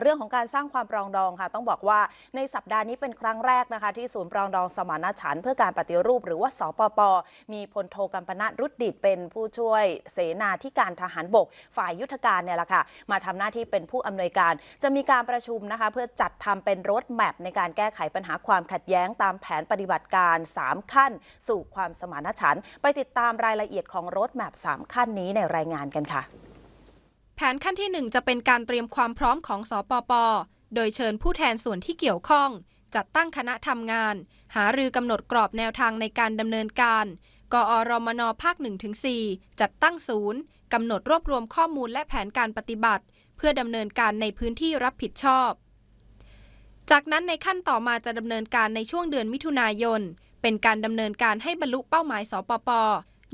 เรื่องของการสร้างความปรองดองค่ะ ต้องบอกว่าในสัปดาห์นี้เป็นครั้งแรกนะคะ ที่ศูนย์ปรองดองสมานฉันท์เพื่อการปฏิรูปหรือว่าสปปมีพลโทกัมปนาตรุดดิตเป็นผู้ช่วย เสนาธิการทหารบก ฝ่ายยุทธการเนี่ยแหละค่ะ มาทำหน้าที่เป็นผู้อำนวยการ จะมีการประชุมนะคะ เพื่อจัดทำเป็นรถแมพในการแก้ไขปัญหาความขัดแย้งตามแผนปฏิบัติการ 3 ขั้น สู่ความสมานฉันท์ไปติดตามรายละเอียดของรถแมพ3ขั้นนี้ในรายงานกันค่ะแผนขั้นที่1จะเป็นการเตรียมความพร้อมของสอปป โดยเชิญผู้แทนส่วนที่เกี่ยวข้อง จัดตั้งคณะทำงาน หารือกำหนดกรอบแนวทางในการดำเนินการ กอรมนภาค 1-4 จัดตั้งศูนย์กำหนดรวบรวมข้อมูลและแผนการปฏิบัติ เพื่อดำเนินการในพื้นที่รับผิดชอบ จากนั้นในขั้นต่อมาจะดำเนินการในช่วงเดือนมิถุนายน เป็นการดำเนินการให้บรรลุเป้าหมายสปป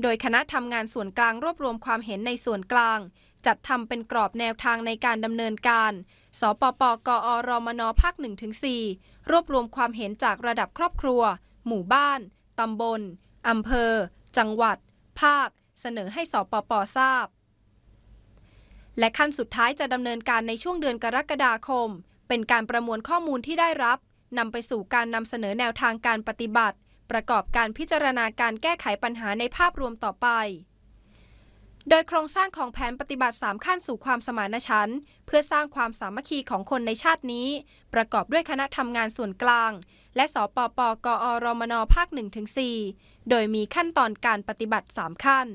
โดยคณะทำงานส่วนกลางรวบรวมความเห็นในส่วนกลาง จัดทำเป็นกรอบแนวทางในการดำเนินการ สปปกอรมนภาค 1-4 รวบรวมความเห็นจากระดับครอบครัว หมู่บ้าน ตำบล อำเภอ จังหวัด ภาค เสนอให้สปปทราบ และขั้นสุดท้ายจะดำเนินการในช่วงเดือนกรกฎาคม เป็นการประมวลข้อมูลที่ได้รับนำไปสู่การนำเสนอแนวทางการปฏิบัติประกอบการพิจารณาการแก้ไขปัญหาในภาพรวมต่อไป โดยโครงสร้างของแผนปฏิบัติ 3 ขั้นสู่ความสมานฉันท์เพื่อสร้างความสามัคคีของคนในชาตินี้ ประกอบด้วยคณะทำงานส่วนกลาง และสปปกอ รมนอภาค1-4 โดยมีขั้นตอนการปฏิบัติ 3 ขั้น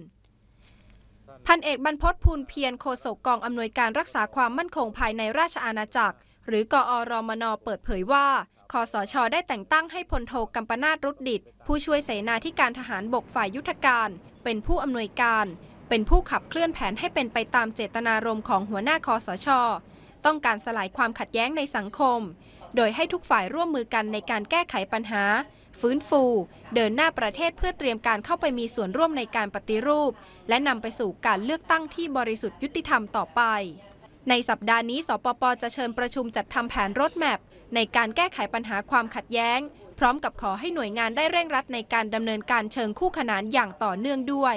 พันเอกบรรพศพูลเพียรโคศกกองอำนวยการรักษาความมั่นคงภายในราชอาณาจักรหรือกอรมนเปิดเผยว่า คอสชได้แต่งตั้งให้พลโทกัมปนาตรุดดิต ผู้ช่วยเสนาธิการทหารบกฝ่ายยุทธการ เป็นผู้อำนวยการ เป็นผู้ขับเคลื่อนแผนให้เป็นไปตามเจตนารมณ์ของหัวหน้าคอสช ต้องการสลายความขัดแย้งในสังคม โดยให้ทุกฝ่ายร่วมมือกันในการแก้ไขปัญหา ฟื้นฟูเดินหน้าประเทศเพื่อเตรียมการเข้าไปมีส่วนร่วมในการปฏิรูป และนำไปสู่การเลือกตั้งที่บริสุทธิ์ยุติธรรมต่อไปในสัปดาห์นี้สปปจะเชิญประชุมจัดทำแผนรถแมพในการแก้ไขปัญหาความขัดแย้ง พร้อมกับขอให้หน่วยงานได้เร่งรัดในการดำเนินการเชิงคู่ขนานอย่างต่อเนื่องด้วย